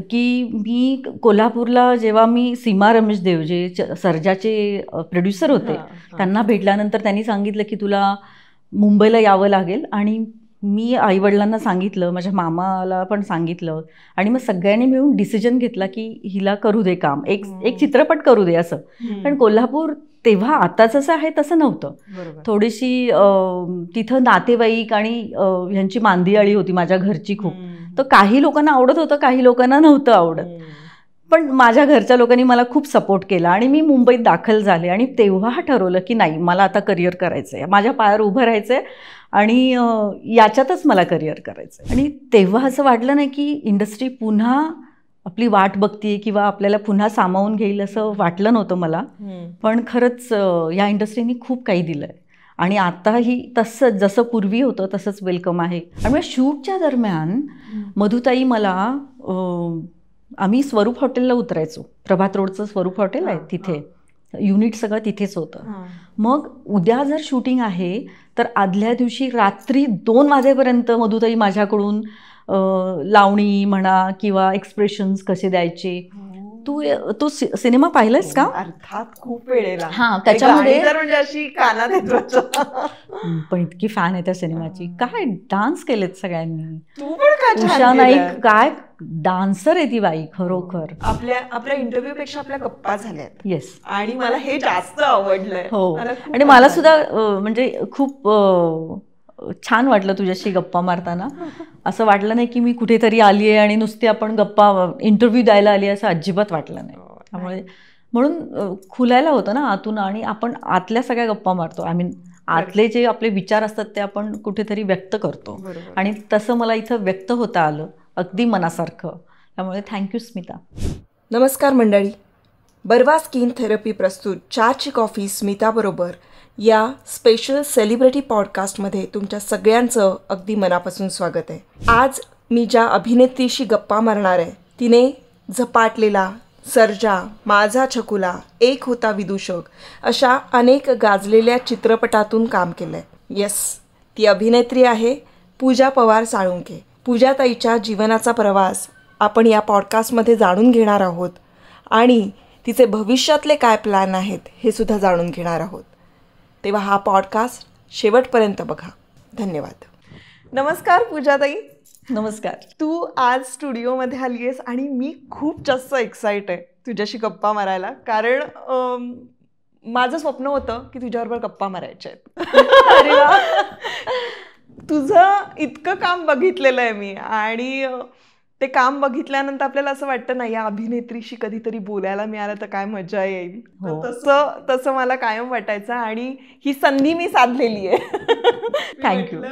की मी कोल्हापूरला जेव्हा मी सीमा रमेश देव जे सर्जाचे प्रोड्युसर होते त्यांना भेटल्यानंतर त्यांनी सांगितलं की तुला मुंबईला यावं लागेल आणि मी आईवडिलांना सांगितलं माझ्या मामाला पण सांगितलं आणि मग सगळ्यांनी मिळून डिसिजन घेतला की हिला करू दे काम एक एक चित्रपट करू दे असं पण कोल्हापूर तेव्हा आता असं आहे तसं नव्हतं थोडीशी तिथं नातेवाईक आणि ह्यांची मांदियाळी होती माझ्या घरची खूप तर काही लोकांना आवडत होतं काही लोकांना नव्हतं आवडत पण माझ्या घरच्या लोकांनी मला खूप सपोर्ट केला आणि मी मुंबईत दाखल झाले आणि तेव्हा ठरवलं की नाही मला आता करिअर करायचं आहे माझ्या पायावर उभं राहायचं आहे आणि याच्यातच मला करिअर करायचं आहे आणि तेव्हा असं वाटलं नाही की इंडस्ट्री पुन्हा आपली वाट बघते किंवा आपल्याला पुन्हा सामावून घेईल असं वाटलं नव्हतं मला पण खरंच या इंडस्ट्रीनी खूप काही दिलं आहे आणि आताही तसंच जसं पूर्वी होतं तसंच वेलकम आहे आणि मग शूटच्या दरम्यान मधुताई मला आम्ही स्वरूप हॉटेलला उतरायचो प्रभात रोडचं स्वरूप हॉटेल आहे तिथे युनिट सगळं तिथेच होतं मग उद्या जर शूटिंग आहे तर आदल्या दिवशी रात्री दोन वाजेपर्यंत मधुताई माझ्याकडून लावणी म्हणा किंवा एक्सप्रेशन्स कसे द्यायचे हो. तू तो सिनेमा पाहिलास का अर्थात खूप वेळेला हा त्याच्यामध्ये म्हणजे अशी पण इतकी फॅन आहे त्या सिनेमाची काय डान्स केलेत सगळ्यांनी तू पण काय नाईक काय डान्सर आहे ती बाई खरोखर आपल्या आपल्या इंटरव्ह्यू पेक्षा आपल्या गप्पा झाल्यात येस आणि मला हे जास्त आवडलंय हो आणि मला सुद्धा म्हणजे खूप छान वाटलं तुझ्याशी गप्पा मारताना असं वाटलं नाही की मी कुठेतरी आली आहे आणि नुसती आपण गप्पा इंटरव्ह्यू द्यायला आली असं अजिबात वाटलं नाही हो, त्यामुळे म्हणून खुलायला होतं ना आतून आणि आपण आतल्या सगळ्या गप्पा मारतो आय मीन आतले जे आपले विचार असतात ते आपण कुठेतरी व्यक्त करतो आणि तसं मला इथं व्यक्त होता आलं अगदी मनासारखं त्यामुळे थँक्यू स्मिता नमस्कार मंडळी बर्वा स्किन थेरपी प्रस्तुत चारची कॉफी स्मिताबरोबर या स्पेशल सेलिब्रिटी पॉडकास्टमध्ये तुमच्या सगळ्यांचं अगदी मनापासून स्वागत आहे आज मी ज्या अभिनेत्रीशी गप्पा मारणार आहे तिने झपाटलेला सर्जा माझा छकुला एक होता विदूषक अशा अनेक गाजलेल्या चित्रपटातून काम केलं आहे येस ती अभिनेत्री आहे पूजा पवार साळुंके पूजाताईच्या जीवनाचा प्रवास आपण या पॉडकास्टमध्ये जाणून घेणार आहोत आणि तिचे भविष्यातले काय प्लॅन आहेत हे सुद्धा जाणून घेणार आहोत तेव्हा हा पॉडकास्ट शेवटपर्यंत बघा धन्यवाद नमस्कार पूजाताई नमस्कार तू आज स्टुडिओमध्ये आली आहेस आणि मी खूप जास्त एक्साइट आहे तुझ्याशी गप्पा मारायला कारण माझं स्वप्न होतं की तुझ्याबरोबर गप्पा मारायचे आहेत तुझं इतकं काम बघितलेलं आहे मी आणि ते काम बघितल्यानंतर आपल्याला असं वाटतं ना या अभिनेत्रीशी कधीतरी बोलायला मिळालं तर काय मजा येईल हो. तसं तसं मला कायम वाटायचं आणि ही संधी मी साधलेली आहे थँक्यू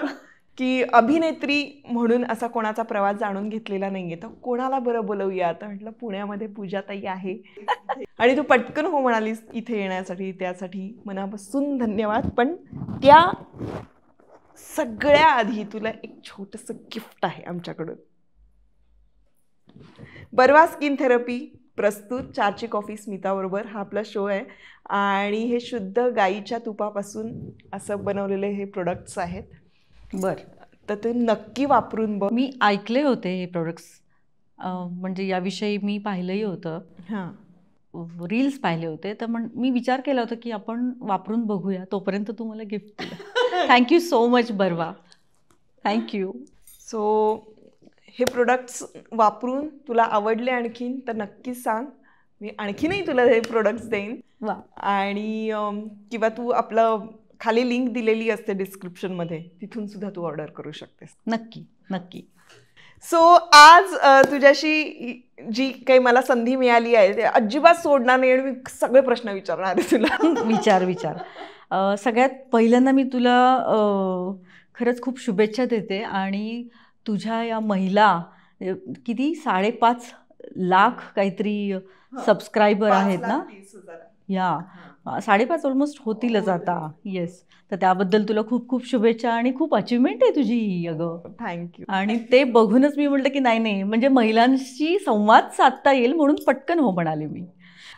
की अभिनेत्री म्हणून असा कोणाचा प्रवास जाणून घेतलेला नाहीये तर कोणाला बरं बोलवूया आता म्हटलं पुण्यामध्ये पूजाताई आहे आणि तू पटकन हो म्हणालीस इथे येण्यासाठी त्यासाठी मनापासून धन्यवाद पण त्या सगळ्या आधी तुला एक छोटस गिफ्ट आहे आमच्याकडून बरवा स्किन थेरपी प्रस्तुत चार्ची कॉफी स्मिताबरोबर हा आपला शो आहे आणि हे शुद्ध गाईच्या तुपापासून असं बनवलेले हे प्रोडक्ट्स आहेत बरं तर ते नक्की वापरून बघ मी ऐकले होते हे प्रोडक्ट्स म्हणजे याविषयी मी पाहिलंही होतं हां रील्स पाहिले होते तर म्हण मी विचार केला होता की आपण वापरून बघूया तोपर्यंत तू मला गिफ्ट थँक्यू सो मच बरवा थँक्यू सो हे प्रोडक्ट्स वापरून तुला आवडले आणखीन तर नक्कीच सांग मी आणखीनही तुला हे प्रोडक्ट्स देईन आणि किंवा तू आपलं खाली लिंक दिलेली असते डिस्क्रिप्शनमध्ये तिथून सुद्धा तू ऑर्डर करू शकतेस नक्की नक्की सो so, आज तुझ्याशी जी काही मला संधी मिळाली आहे ते अजिबात सोडणार नाही आणि मी सगळे प्रश्न विचारणार आहे तुला विचार विचार सगळ्यात पहिल्यांदा मी तुला खरंच खूप शुभेच्छा देते आणि तुझ्या या महिला किती साडेपाच लाख काहीतरी सबस्क्रायबर हो. आहेत ना या साडेपाच ऑलमोस्ट होतीलच हो. आता येस तर त्याबद्दल तुला खूप खूप शुभेच्छा आणि खूप अचिव्हमेंट आहे तुझी अगं थँक्यू आणि ते बघूनच मी म्हटलं की नाही नाही म्हणजे महिलांशी संवाद साधता येईल म्हणून पटकन हो म्हणाले मी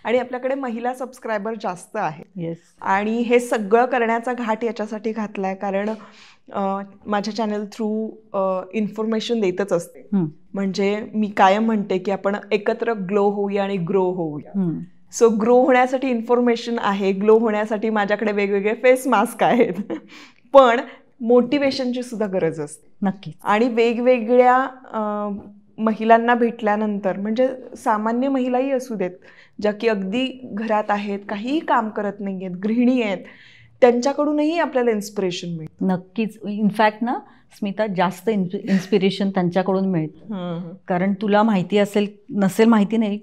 आणि आपल्याकडे महिला सबस्क्रायबर जास्त आहे येस आणि हे सगळं करण्याचा घाट याच्यासाठी घातला कारण माझ्या चॅनल थ्रू इन्फॉर्मेशन देतच असते म्हणजे मी कायम म्हणते की आपण एकत्र ग्लो होऊया आणि ग्रो होऊया सो ग्रो होण्यासाठी इन्फॉर्मेशन आहे ग्लो होण्यासाठी माझ्याकडे वेगवेगळे फेस मास्क आहेत पण मोटिवेशनची सुद्धा गरज असते नक्की आणि वेगवेगळ्या महिलांना भेटल्यानंतर म्हणजे सामान्य महिलाही असू देत ज्या की अगदी घरात आहेत काहीही काम करत नाही आहेत गृहिणी आहेत त्यांच्याकडूनही आपल्याला इन्स्पिरेशन मिळत नक्कीच इनफॅक्ट ना स्मिता जास्त इन्स्पिरेशन त्यांच्याकडून मिळत कारण तुला माहिती असेल नसेल माहिती नाही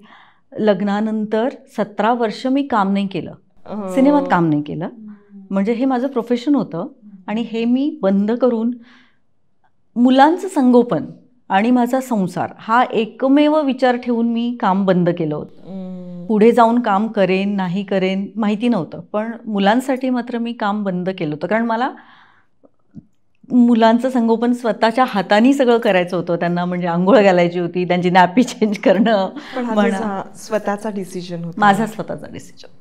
लग्नानंतर सतरा वर्ष मी काम नाही केलं हो. सिनेमात काम नाही केलं म्हणजे हे माझं प्रोफेशन होतं आणि हे मी बंद करून मुलांचं संगोपन आणि माझा संसार हा एकमेव विचार ठेवून मी काम बंद केलं होतं पुढे जाऊन काम करेन नाही करेन माहिती नव्हतं पण मुलांसाठी मात्र मी काम बंद केलं होतं कारण मला मुलांचं संगोपन स्वतःच्या हाताने सगळं करायचं होतं त्यांना म्हणजे आंघोळ घालायची होती त्यांची नॅपी चेंज करणं म्हणा स्वतःचा डिसिजन होता माझा स्वतःचा डिसिजन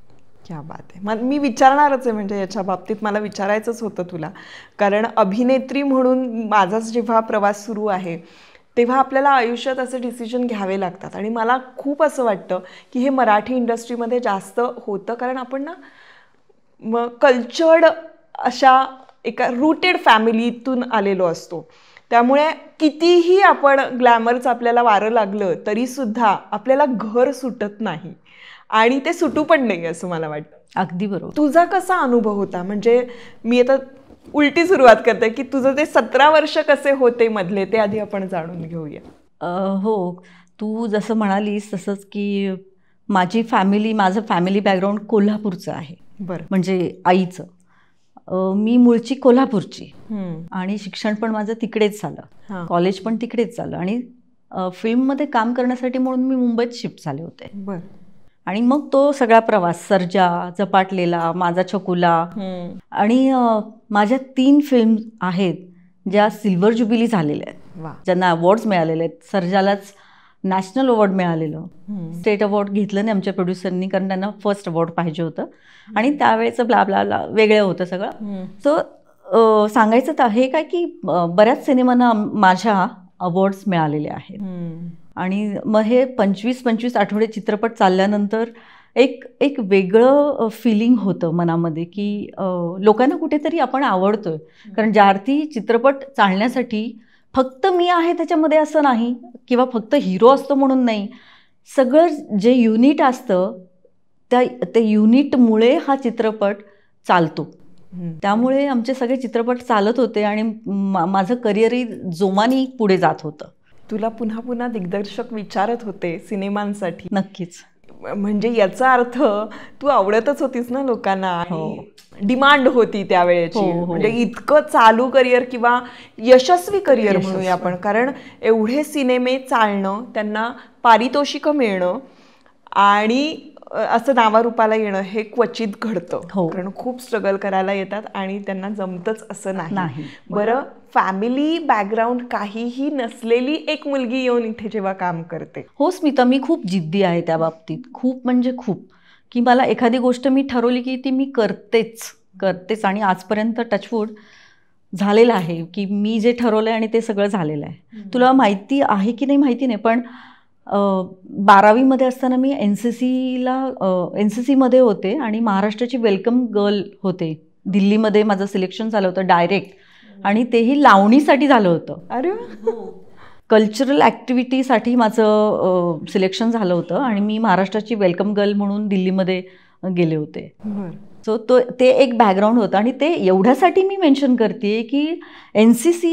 क्या बात आहे मग मी विचारणारच आहे म्हणजे याच्या बाबतीत मला विचारायचंच होतं तुला कारण अभिनेत्री म्हणून माझाच जेव्हा प्रवास सुरू आहे तेव्हा आपल्याला आयुष्यात असे डिसिजन घ्यावे लागतात आणि मला खूप असं वाटतं की हे मराठी इंडस्ट्रीमध्ये जास्त होतं कारण आपण ना म कल्चर्ड अशा एका रूटेड फॅमिलीतून आलेलो असतो त्यामुळे कितीही आपण ग्लॅमरचं आपल्याला वारं लागलं तरीसुद्धा आपल्याला घर सुटत नाही आणि ते सुटू पण नाही असं मला वाटतं अगदी बरोबर तुझा कसा अनुभव होता म्हणजे मी आता उलटी सुरुवात करते की तुझं ते सतरा वर्ष कसे होते मधले ते आधी आपण जाणून घेऊया हो तू जसं म्हणालीस तसंच की माझी फॅमिली माझं फॅमिली बॅकग्राऊंड कोल्हापूरचं आहे बरं म्हणजे आईचं मी मूळची कोल्हापूरची आणि शिक्षण पण माझं तिकडेच झालं कॉलेज पण तिकडेच झालं आणि फिल्ममध्ये काम करण्यासाठी म्हणून मी मुंबईत शिफ्ट झाले होते बरं आणि मग तो सगळा प्रवास सर्जा झपाटलेला माझा छकुला आणि माझ्या तीन फिल्म आहेत ज्या सिल्वर जुबिली झालेल्या आहेत ज्यांना अवॉर्ड्स मिळालेले आहेत सर्जालाच नॅशनल अवॉर्ड मिळालेलं स्टेट अवॉर्ड घेतलं नाही आमच्या प्रोड्युसरनी कारण त्यांना फर्स्ट अवॉर्ड पाहिजे होतं आणि त्यावेळेचं ब्ला ब्ला वेगळं होतं सगळं सो सांगायचं तर हे काय की बऱ्याच सिनेमांना माझ्या अवॉर्ड्स मिळालेले आहेत आणि मग हे पंचवीस पंचवीस आठवडे चित्रपट चालल्यानंतर एक एक वेगळं फिलिंग होतं मनामध्ये की लोकांना कुठेतरी आपण आहे कारण ज्या अर्थी चित्रपट चालण्यासाठी फक्त मी आहे त्याच्यामध्ये असं नाही किंवा फक्त हिरो असतो म्हणून नाही सगळं जे युनिट असतं त्या ते युनिटमुळे हा चित्रपट चालतो त्यामुळे आमचे सगळे चित्रपट चालत होते आणि माझं करिअरही जोमानी पुढे जात होतं तुला पुन्हा पुन्हा दिग्दर्शक विचारत होते सिनेमांसाठी नक्कीच म्हणजे याचा अर्थ तू आवडतच होतीस ना लोकांना हो. डिमांड होती त्यावेळेची हो, हो. म्हणजे इतकं चालू करिअर किंवा यशस्वी करिअर म्हणूया आपण कारण एवढे सिनेमे चालणं त्यांना पारितोषिक मिळणं आणि असं नावारूपाला येणं हे क्वचित घडतं कारण खूप स्ट्रगल करायला येतात आणि त्यांना जमतच असं नाही बरं फॅमिली बॅकग्राऊंड काहीही नसलेली एक मुलगी येऊन इथे जेव्हा काम करते हो स्मिता मी खूप जिद्दी आहे त्या बाबतीत खूप म्हणजे खूप की मला एखादी गोष्ट मी ठरवली की ती मी करतेच करतेच आणि आजपर्यंत टचवूड झालेलं आहे की मी जे ठरवलं आहे आणि ते सगळं झालेलं आहे तुला माहिती आहे की नाही माहिती नाही पण बारावीमध्ये असताना मी एन सी सीला एन सी सीमध्ये होते आणि महाराष्ट्राची वेलकम गर्ल होते दिल्लीमध्ये माझं सिलेक्शन झालं होतं डायरेक्ट आणि तेही लावणीसाठी झालं होतं अरे हो. कल्चरल ॲक्टिव्हिटीसाठी माझं सिलेक्शन झालं होतं आणि मी महाराष्ट्राची वेलकम गर्ल म्हणून दिल्लीमध्ये गेले होते सो तो ते एक बॅकग्राऊंड होतं आणि ते एवढ्यासाठी मी मेन्शन करते की एन सी सी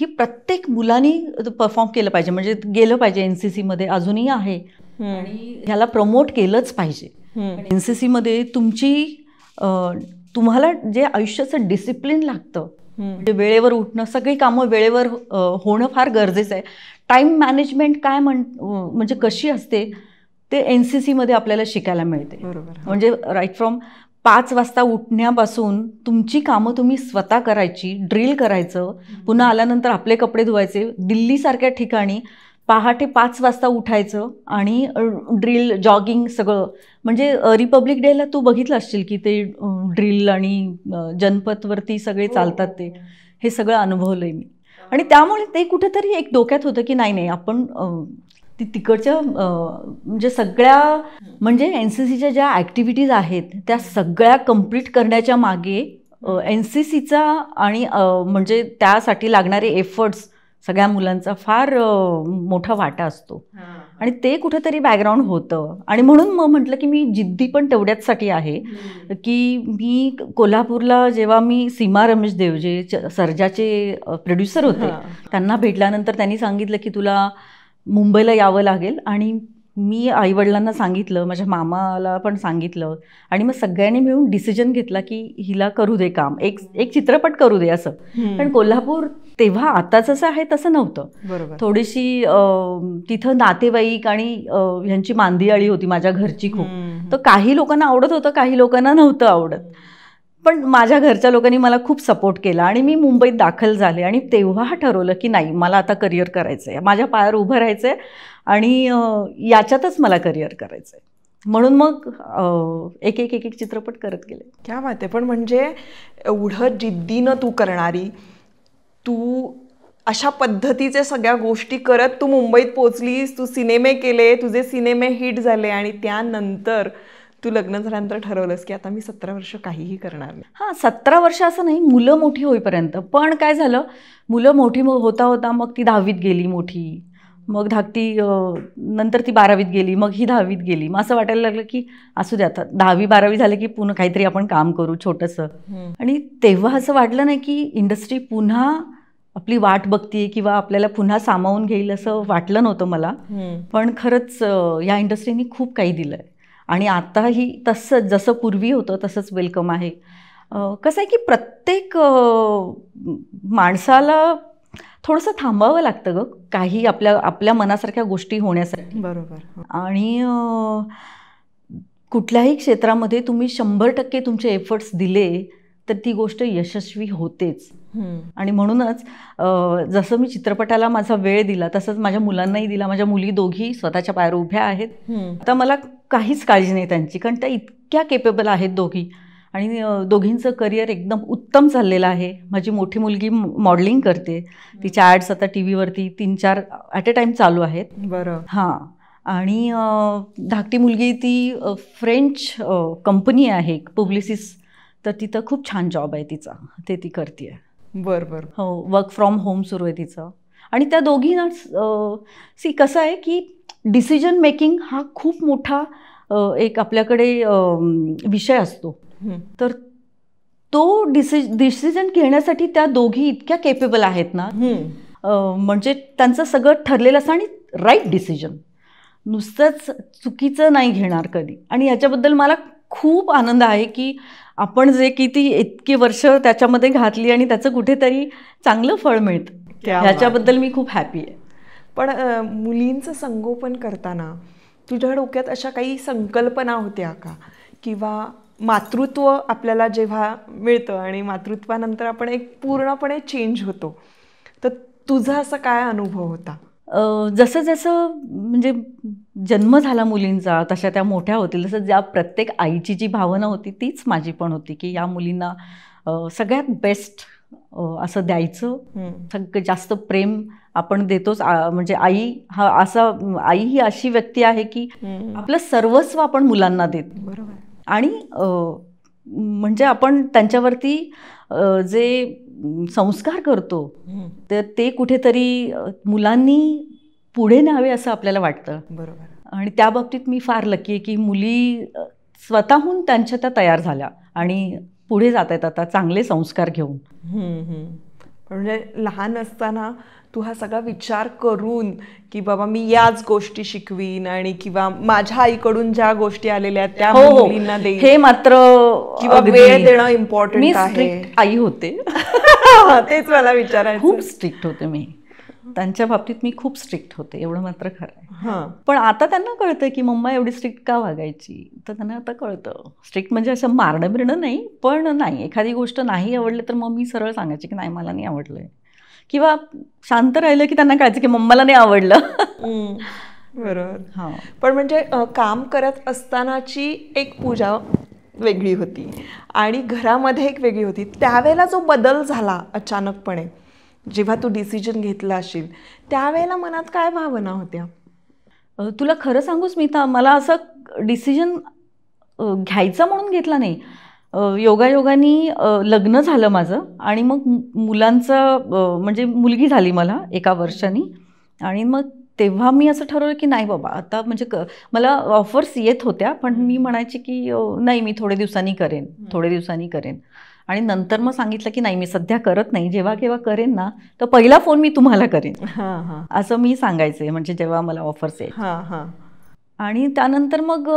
ही प्रत्येक मुलांनी परफॉर्म केलं पाहिजे म्हणजे गेलं पाहिजे एन सी सीमध्ये अजूनही आहे आणि ह्याला प्रमोट केलंच पाहिजे एन सी सीमध्ये तुमची तुम्हाला जे आयुष्याचं डिसिप्लिन लागतं म्हणजे वेळेवर उठणं सगळी कामं वेळेवर होणं फार गरजेचं आहे टाईम मॅनेजमेंट काय म्हण म्हणजे कशी असते ते एन सी सीमध्ये आपल्याला शिकायला मिळते बरोबर म्हणजे राईट फ्रॉम पाच वाजता उठण्यापासून तुमची कामं तुम्ही स्वतः करायची ड्रिल करायचं पुन्हा आल्यानंतर आपले कपडे धुवायचे दिल्लीसारख्या ठिकाणी पहाटे पाच वाजता उठायचं आणि ड्रिल जॉगिंग सगळं म्हणजे रिपब्लिक डेला तू बघितलं असशील की ते ड्रिल आणि जनपथवरती सगळे हो, चालतात ते हो. हे सगळं अनुभवलंय मी आणि त्यामुळे ते कुठेतरी एक डोक्यात होतं की नाही नाही आपण ती तिकडच्या म्हणजे सगळ्या म्हणजे एन सी सीच्या ज्या ॲक्टिव्हिटीज आहेत त्या सगळ्या कंप्लीट करण्याच्या मागे एन सी सीचा आणि म्हणजे त्यासाठी लागणारे एफर्ट्स सगळ्या मुलांचा फार मोठा वाटा असतो आणि ते कुठेतरी बॅकग्राऊंड होतं आणि म्हणून मग म्हटलं की मी जिद्दी पण तेवढ्याचसाठी आहे की मी कोल्हापूरला जेव्हा मी सीमा रमेश देव जे सर्जाचे प्रोड्युसर होते त्यांना भेटल्यानंतर त्यांनी सांगितलं की तुला मुंबईला यावं लागेल आणि मी आईवडिलांना सांगितलं माझ्या मामाला पण सांगितलं आणि मग सगळ्यांनी मिळून डिसिजन घेतला की हिला करू दे काम एक एक चित्रपट करू दे असं पण कोल्हापूर तेव्हा आता जसं आहे तसं नव्हतं थोडीशी तिथं नातेवाईक आणि ह्यांची मांदियाळी होती माझ्या घरची खूप तर काही लोकांना आवडत होतं काही लोकांना नव्हतं आवडत पण माझ्या घरच्या लोकांनी मला खूप सपोर्ट केला आणि मी मुंबईत दाखल झाले आणि तेव्हा ठरवलं की नाही मला आता करिअर करायचं आहे माझ्या पायावर उभं राहायचं आहे आणि याच्यातच मला करिअर करायचं आहे म्हणून मग एक एक एक एक चित्रपट करत गेले क्या माहिती आहे पण म्हणजे एवढं जिद्दीनं तू करणारी तू अशा पद्धतीचे सगळ्या गोष्टी करत तू मुंबईत पोचलीस तू सिनेमे केले तुझे सिनेमे हिट झाले आणि त्यानंतर तू लग्न झाल्यानंतर ठरवलंस की आता मी सतरा वर्ष काहीही करणार नाही हां सतरा वर्ष असं नाही मुलं मोठी होईपर्यंत पण काय झालं मुलं मोठी होता होता मग ती दहावीत गेली मोठी मग धाकटी नंतर ती बारावीत गेली मग ही दहावीत गेली मग असं वाटायला लागलं की असू द्या आता दहावी बारावी झाले की पुन्हा काहीतरी आपण काम करू छोटंसं आणि तेव्हा असं वाटलं नाही की इंडस्ट्री पुन्हा आपली वाट बघतीये किंवा आपल्याला पुन्हा सामावून घेईल असं वाटलं नव्हतं मला पण खरंच या इंडस्ट्रीनी खूप काही दिलं आणि आताही तसंच जसं पूर्वी होतं तसंच वेलकम आहे कसं आहे की प्रत्येक माणसाला थोडंसं थांबावं लागतं गं काही आपल्या आपल्या मनासारख्या गोष्टी होण्यासाठी बरोबर हो. आणि कुठल्याही क्षेत्रामध्ये तुम्ही शंभर टक्के तुमचे एफर्ट्स दिले तर ती गोष्ट यशस्वी होतेच आणि म्हणूनच जसं मी चित्रपटाला माझा वेळ दिला तसंच माझ्या मुलांनाही दिला माझ्या मुली दोघी स्वतःच्या पायावर उभ्या आहेत तर मला काहीच काळजी नाही त्यांची कारण त्या इतक्या केपेबल आहेत दोघी आणि दोघींचं करिअर एकदम उत्तम चाललेलं आहे माझी मोठी मुलगी मॉडेलिंग करते तिच्या ॲड्स आता टी व्हीवरती तीन चार ॲट अ टाईम चालू आहेत बरं हां आणि धाकटी मुलगी ती फ्रेंच कंपनी आहे पब्लिसिस तर तिथं खूप छान जॉब आहे तिचा ते ती करते आहे बर बर हो वर्क फ्रॉम होम सुरू आहे तिचं आणि त्या दोघींना सी कसं आहे की डिसिजन मेकिंग हा खूप मोठा एक आपल्याकडे विषय असतो तर तो डिसि डिसिजन घेण्यासाठी त्या दोघी इतक्या केपेबल आहेत ना म्हणजे त्यांचं सगळं ठरलेलं असं आणि राईट डिसिजन नुसतंच चुकीचं नाही घेणार कधी आणि याच्याबद्दल मला खूप आनंद आहे की आपण जे किती इतकी वर्ष त्याच्यामध्ये घातली आणि त्याचं कुठेतरी चांगलं फळ मिळतं ह्याच्याबद्दल मी खूप हॅपी आहे पण मुलींचं संगोपन करताना तुझ्या डोक्यात अशा काही संकल्पना होत्या का किंवा मातृत्व आपल्याला जेव्हा मिळतं आणि मातृत्वानंतर आपण एक पूर्णपणे चेंज होतो तर तुझा असा काय अनुभव होता जसं जसं म्हणजे जन्म झाला मुलींचा तशा त्या मोठ्या होतील तसं ज्या प्रत्येक आईची जी भावना होती तीच माझी पण होती की या मुलींना सगळ्यात बेस्ट असं द्यायचं सगळं जास्त प्रेम आपण देतोच म्हणजे आई हा असा आई ही अशी व्यक्ती आहे की आपलं सर्वस्व आपण मुलांना देतो बरोबर आणि म्हणजे आपण त्यांच्यावरती जे संस्कार करतो तर ते कुठेतरी मुलांनी पुढे न्यावे असं आपल्याला वाटतं बरोबर आणि त्या बाबतीत मी फार लकी आहे की मुली स्वतःहून त्यांच्या त्या तयार झाल्या आणि पुढे जात आहेत आता चांगले संस्कार घेऊन म्हणजे लहान असताना तू हा सगळा विचार करून की बाबा मी याच गोष्टी शिकवीन आणि किंवा माझ्या आईकडून ज्या गोष्टी आलेल्या त्या हो, हो. मुलींना हे मात्र किंवा वेळ देणं इम्पॉर्टंट आहे आई होते तेच मला विचारायचं खूप स्ट्रिक्ट होते मी त्यांच्या बाबतीत मी खूप स्ट्रिक्ट होते एवढं मात्र खरं आहे पण आता त्यांना कळतं की मम्मा एवढी स्ट्रिक्ट का वागायची तर त्यांना आता कळतं स्ट्रिक्ट म्हणजे असं मारणं बिरणं नाही पण नाही एखादी गोष्ट नाही आवडली तर मग मी सरळ सांगायची की नाही मला नाही आवडलंय किंवा शांत राहिलं की त्यांना कळायचं की मम्माला नाही आवडलं बरोबर हा पण म्हणजे काम करत असतानाची एक पूजा वेगळी होती आणि घरामध्ये एक वेगळी होती त्यावेळेला जो बदल झाला अचानकपणे जेव्हा तू डिसिजन घेतला असेल त्यावेळेला मनात काय भावना होत्या तुला खरं सांगू स्मिता मला असं डिसिजन घ्यायचं म्हणून घेतला नाही योगायोगानी लग्न झालं माझं आणि मग मुलांचं म्हणजे मुलगी झाली मला एका वर्षानी आणि मग तेव्हा मी असं ठरवलं की नाही बाबा आता म्हणजे मला ऑफर्स येत होत्या पण मी म्हणायची की नाही मी थोडे दिवसांनी करेन थोडे दिवसांनी करेन आणि नंतर मग सांगितलं की नाही मी सध्या करत नाही जेव्हा केव्हा करेन ना तर पहिला फोन मी तुम्हाला करेन असं मी सांगायचे म्हणजे जेव्हा मला ऑफर्स येत आणि त्यानंतर मग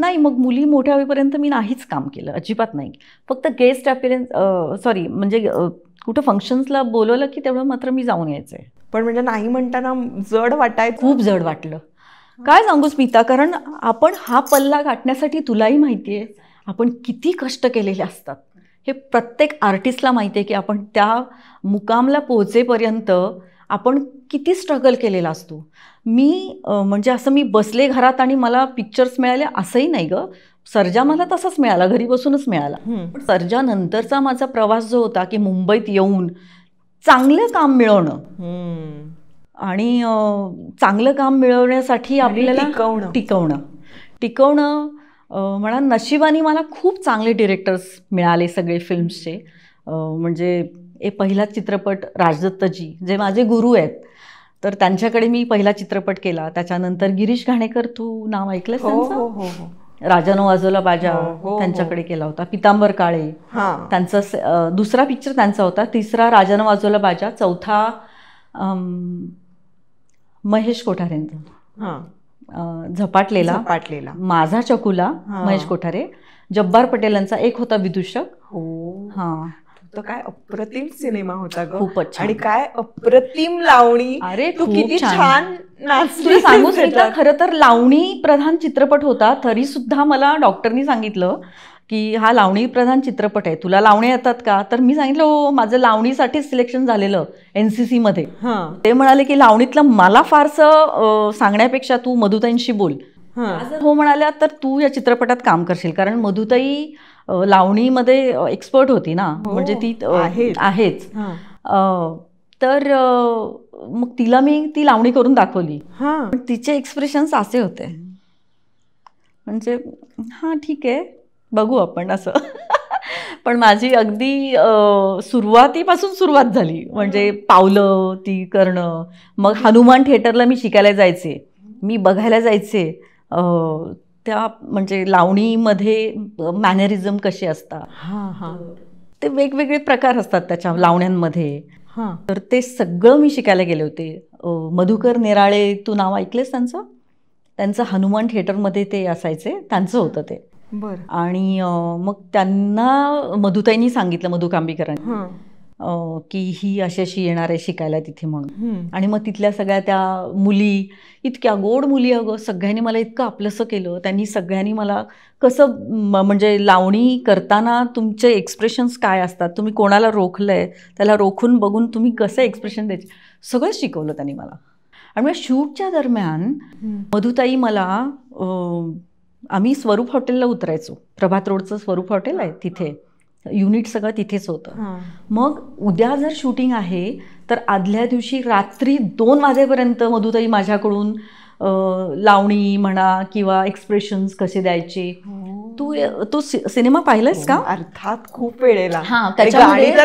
नाही मग मुली मोठ्या होईपर्यंत मी नाहीच काम केलं अजिबात नाही फक्त गेस्ट अपिरन्स सॉरी म्हणजे कुठं फंक्शन्सला बोलवलं की तेवढं मात्र मी जाऊन यायचं आहे पण म्हणजे नाही म्हणताना जड वाटाय खूप जड वाटलं काय सांगू स्मिता कारण आपण हा पल्ला गाठण्यासाठी तुलाही माहिती आहे आपण किती कष्ट केलेले असतात हे प्रत्येक आर्टिस्टला माहिती आहे की आपण त्या मुकामला पोहोचेपर्यंत आपण किती स्ट्रगल केलेला असतो मी म्हणजे असं मी बसले घरात आणि मला पिक्चर्स मिळाले असंही नाही गं सर्जा मला तसाच मिळाला घरी बसूनच मिळाला सर्जानंतरचा माझा प्रवास जो होता की मुंबईत येऊन चांगलं काम मिळवणं आणि चांगलं काम मिळवण्यासाठी आपल्याला टिकवणं टिकवणं म्हणा नशिबाने मला खूप चांगले डिरेक्टर्स मिळाले सगळे फिल्म्सचे म्हणजे ए पहिला चित्रपट राजदत्तजी जे माझे गुरु आहेत तर त्यांच्याकडे मी पहिला चित्रपट केला त्याच्यानंतर गिरीश घाणेकर तू नाव ऐकलं हो, हो हो हो राजानो वाजवला हो, बाजा हो, त्यांच्याकडे हो. केला होता पितांबर काळे त्यांचा दुसरा पिक्चर त्यांचा होता तिसरा राजानो वाजवला बाजा चौथा महेश कोठारेंचा झपाटलेला पाटलेला माझा चकुला महेश कोठारे जब्बार पटेलांचा एक होता विदूषक हा तो काय अप्रतिम सिनेमा होता ग खूपच आणि काय अप्रतिम लावणी अरे तू किती छान सांगू खरं तर लावणी प्रधान चित्रपट होता तरी सुद्धा मला डॉक्टरनी सांगितलं की हा लावणी प्रधान चित्रपट आहे तुला लावणी येतात का तर मी सांगितलं हो, हो माझं लावणीसाठी सिलेक्शन झालेलं एन सी मध्ये ते म्हणाले की लावणीतलं मला फारसं सांगण्यापेक्षा तू मधुताईंशी बोल हो म्हणाल्या तर तू या चित्रपटात काम करशील कारण मधुताई लावणीमध्ये एक्सपर्ट होती ना हो, म्हणजे ती आहेच तर मग तिला मी ती लावणी करून दाखवली तिचे एक्सप्रेशन्स असे होते म्हणजे हां ठीक आहे बघू आपण असं पण माझी अगदी सुरुवातीपासून सुरुवात झाली म्हणजे पावलं ती करणं मग हनुमान थिएटरला मी शिकायला जायचे मी बघायला जायचे त्या म्हणजे लावणीमध्ये मॅनरिझम कसे असतात ते वेगवेगळे प्रकार असतात त्याच्या लावण्यांमध्ये तर ते सगळं मी शिकायला गेले होते मधुकर निराळे तू नाव ऐकलेस त्यांचं त्यांचं हनुमान थिएटरमध्ये ते असायचे त्यांचं होतं ते बर आणि मग त्यांना मधुताईंनी सांगितलं मधुकांबीकरांनी की ही अशी अशी येणार आहे शिकायला तिथे म्हणून आणि मग तिथल्या सगळ्या त्या मुली इतक्या गोड मुली अगं सगळ्यांनी मला इतकं आपलंसं केलं त्यांनी सगळ्यांनी मला कसं म्हणजे लावणी करताना तुमचे एक्सप्रेशन्स काय असतात तुम्ही कोणाला रोखलंय त्याला रोखून बघून तुम्ही कसं एक्सप्रेशन द्यायचे सगळं शिकवलं त्यांनी मला आणि मग शूटच्या दरम्यान मधुताई मला आम्ही स्वरूप हॉटेलला उतरायचो प्रभात रोडचं स्वरूप हॉटेल आहे तिथे युनिट सगळं तिथेच होतं मग उद्या जर शूटिंग आहे तर आदल्या दिवशी रात्री दोन वाजेपर्यंत मधुताई माझ्याकडून लावणी म्हणा किंवा एक्सप्रेशन्स कसे द्यायचे तू हो. तू सिनेमा पाहिलास का हो, अर्थात खूप वेळेला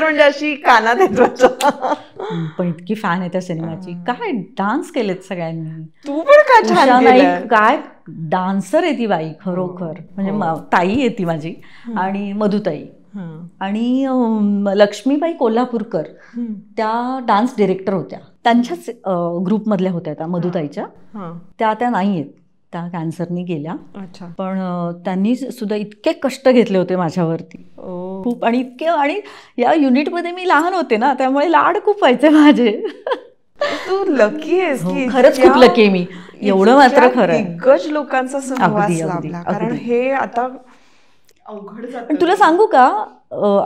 म्हणजे अशी कानात पण इतकी फॅन आहे त्या सिनेमाची काय डान्स केलेत सगळ्यांनी तू पण काय काय डान्सर आहे ती बाई खरोखर हो. म्हणजे ताई आहे ती माझी आणि मधुताई आणि लक्ष्मीबाई कोल्हापूरकर त्या डान्स डिरेक्टर होत्या त्यांच्याच ग्रुपमधल्या होत्या त्या मधुताईच्या त्या त्या नाही आहेत त्या कॅन्सरनी गेल्या पण त्यांनी सुद्धा इतके कष्ट घेतले होते माझ्यावरती खूप आणि इतके आणि या युनिटमध्ये मी लहान होते ना त्यामुळे लाड खूप व्हायचे माझे तू लकी आहेस हो, की खरंच खूप लकी मी एवढं मात्र खरं दिग्गज लोकांचा सहवास लाभला कारण हे आता अवघड आणि तुला सांगू का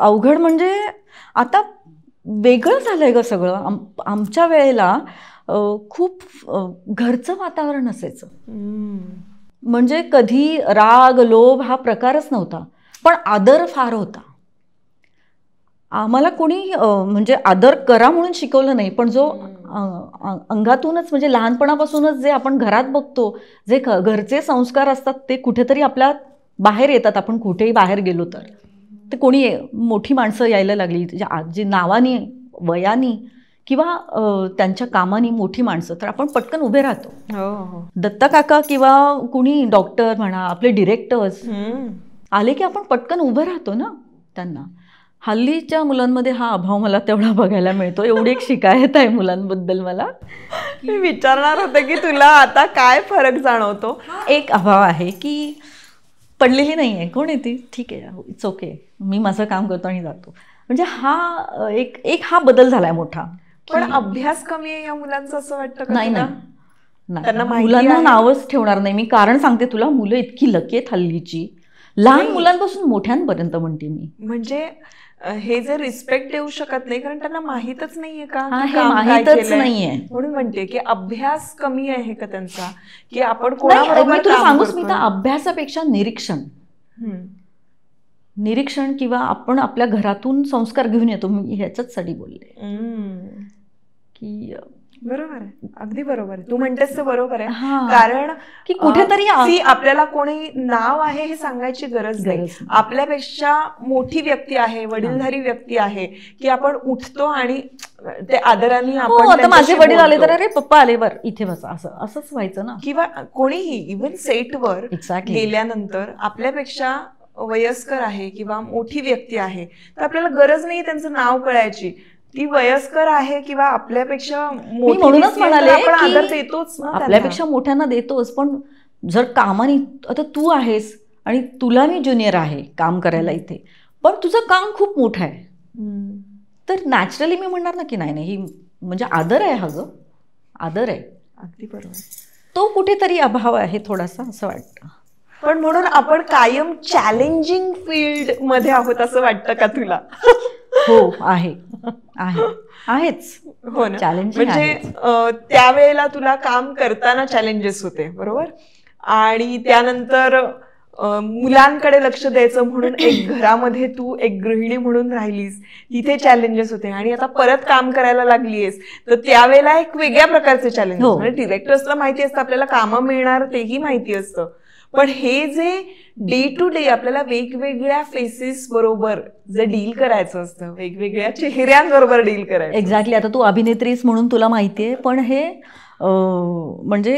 अवघड म्हणजे आता वेगळं झालंय ग सगळं आमच्या वेळेला खूप घरचं वातावरण असायचं म्हणजे कधी राग लोभ हा प्रकारच नव्हता पण आदर फार होता आम्हाला कोणी म्हणजे आदर करा म्हणून शिकवलं नाही पण जो अंगातूनच म्हणजे लहानपणापासूनच जे आपण घरात बघतो जे घरचे संस्कार असतात ते कुठेतरी आपल्या बाहेर येतात आपण कुठेही बाहेर गेलो तर ते कोणी मोठी माणसं यायला लागली जे नावानी वयानी किंवा त्यांच्या कामानी मोठी माणसं तर आपण पटकन उभे राहतो हो, हो. दत्ता काका किंवा कुणी डॉक्टर म्हणा आपले डिरेक्टर्स आले की आपण पटकन उभे राहतो ना त्यांना हल्लीच्या मुलांमध्ये हा अभाव मला तेवढा बघायला मिळतो एवढी एक शिकायत आहे मुलांबद्दल मला मी विचारणार होते की तुला आता काय फरक जाणवतो एक अभाव आहे की पडलेली नाही आहे कोण येते ठीक आहे इट्स ओके मी माझं काम करतो आणि जातो म्हणजे हा एक एक हा बदल झालाय मोठा पण अभ्यास कमी आहे या मुलांचं असं वाटतं नाही ना मुलांना नावच ठेवणार नाही मी कारण सांगते तुला मुलं इतकी लकेत हल्लीची लहान मुलांपासून मोठ्यांपर्यंत म्हणते मी म्हणजे हे जर रिस्पेक्ट देऊ शकत नाही कारण त्यांना माहीतच नाहीये का माहीतच नाहीये म्हणून म्हणते की अभ्यास कमी आहे का त्यांचा की आपण म्हणजे सांगूच मी तर अभ्यासापेक्षा निरीक्षण निरीक्षण किंवा आपण आपल्या घरातून संस्कार घेऊन येतो मी ह्याच्याच साठी बोलले की बरोबर आहे अगदी बरोबर आहे तू म्हणजे म्हणतेस बरोबर आहे कारण की कुठेतरी आपल्याला कोणी नाव आहे हे सांगायची गरज नाही आपल्यापेक्षा मोठी व्यक्ती आहे वडीलधारी व्यक्ती आहे की आपण उठतो आणि ते आदराने हो, आपण माझे वडील आले तर अरे पप्पा आले बर इथे बसा असं असंच व्हायचं ना किंवा कोणीही इव्हन सेटवर गेल्यानंतर आपल्यापेक्षा वयस्कर आहे किंवा मोठी व्यक्ती आहे तर आपल्याला गरज नाही त्यांचं नाव कळायची ती वयस्कर आहे किंवा आपल्यापेक्षा म्हणूनच म्हणाले आदर देतोच आपल्यापेक्षा मोठ्यांना देतोच पण जर कामाने आता तू आहेस आणि तुला मी ज्युनियर आहे काम करायला इथे पण तुझं काम खूप मोठं आहे तर नॅचरली मी म्हणणार ना की नाही नाही ही म्हणजे आदर आहे हा ग आदर आहे अगदी बरोबर तो कुठेतरी अभाव आहे थोडासा असं वाटतं पण म्हणून आपण कायम चॅलेंजिंग फील्ड मध्ये आहोत असं वाटतं का तुला हो आहे आहे आहेच हो ना म्हणजे त्यावेळेला तुला काम करताना चॅलेंजेस होते बरोबर आणि त्यानंतर मुलांकडे लक्ष द्यायचं म्हणून एक घरामध्ये तू एक गृहिणी म्हणून राहिलीस तिथे चॅलेंजेस होते आणि आता परत काम करायला लागलीयस तर त्यावेळेला एक वेगळ्या प्रकारचे चॅलेंजेस हो. म्हणजे डिरेक्टर्सला माहिती असतं आपल्याला कामं मिळणार तेही माहिती असतं पण हे जे डे टू डे आपल्याला वेगवेगळ्या फेसेस बरोबर जे डील करायचं असतं वेगवेगळ्या चेहऱ्यांबरोबर डील करायचं एक्झॅक्टली आता तू अभिनेत्रीच म्हणून तुला माहिती आहे पण हे म्हणजे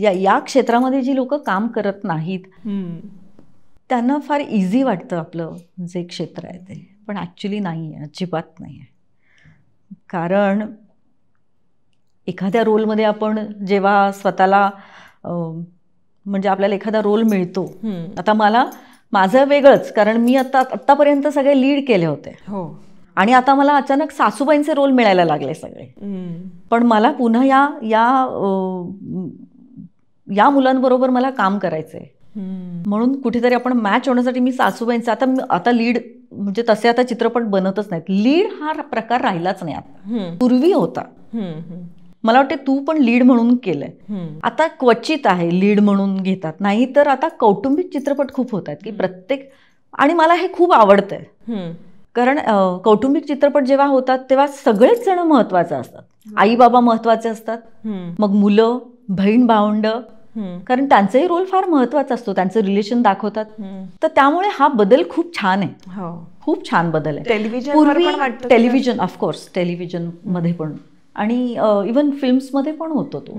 या या क्षेत्रामध्ये जी लोक काम करत नाहीत त्यांना फार इझी वाटतं आपलं जे क्षेत्र आहे ते पण ॲक्च्युली नाही आहे अजिबात नाही आहे कारण एखाद्या रोलमध्ये आपण जेव्हा स्वतःला म्हणजे आपल्याला एखादा रोल मिळतो आता मला माझं वेगळंच कारण मी आता आतापर्यंत सगळे लीड केले होते हो आणि आता मला अचानक सासूबाईंचे रोल मिळायला लागले सगळे पण मला पुन्हा या या या मुलांबरोबर मला काम करायचंय म्हणून कुठेतरी आपण मॅच होण्यासाठी मी सासूबाईंचा आता आता लीड म्हणजे तसे आता चित्रपट बनतच नाहीत लीड हा प्रकार राहिलाच नाही आता पूर्वी होता मला वाटते तू पण लीड म्हणून केलंय आता क्वचित आहे लीड म्हणून घेतात नाही तर आता कौटुंबिक चित्रपट खूप होत आहेत की प्रत्येक आणि मला हे खूप आवडतंय कारण कौटुंबिक चित्रपट जेव्हा होतात तेव्हा सगळेच जण महत्वाचे असतात आई बाबा महत्वाचे असतात मग मुलं बहीण भावंड कारण त्यांचाही रोल फार महत्वाचा असतो त्यांचं रिलेशन दाखवतात तर त्यामुळे हा बदल खूप छान आहे हो. खूप छान बदल आहे टेलिव्हिजन टेलिव्हिजन ऑफकोर्स टेलिव्हिजन मध्ये पण आणि इवन फिल्म्समध्ये पण होतो तो